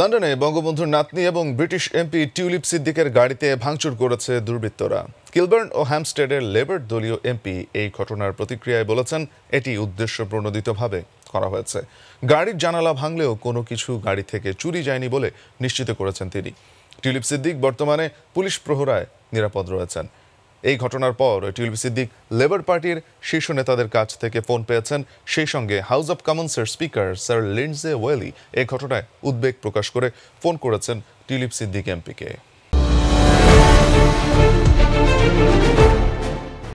লন্ডনে বঙ্গবন্ধুর নাতনি এবং ব্রিটিশ এমপি টিউলিপ সিদ্দিকের গাড়িতে ভাঙচুর করেছে দুর্বৃত্তরা কিলবার্ন ও হ্যামস্টেডের লেবার দলীয় এমপি এই ঘটনার প্রতিক্রিয়ায় বলেছেন এটি উদ্দেশ্য প্রণোদিতভাবে করা হয়েছে গাড়ির জানালা ভাঙলেও কোনো কিছু গাড়ি থেকে চুরি যায়নি বলে নিশ্চিত করেছেন তিনি টিউলিপ সিদ্দিক বর্তমানে পুলিশ প্রহরায় নিরাপদ রয়েছেন এই ঘটনার পর টিউলিপ সিদ্দিক লেবার পার্টির শীর্ষ নেতাদের কাছ থেকে ফোন পেয়েছেন সেই সঙ্গে হাউস অব কমন্সের স্পিকার স্যার লিন্ডসে ওয়েলি এই ঘটনায় উদ্বেগ প্রকাশ করে ফোন করেছেন টিউলিপ সিদ্দিক এমপিকে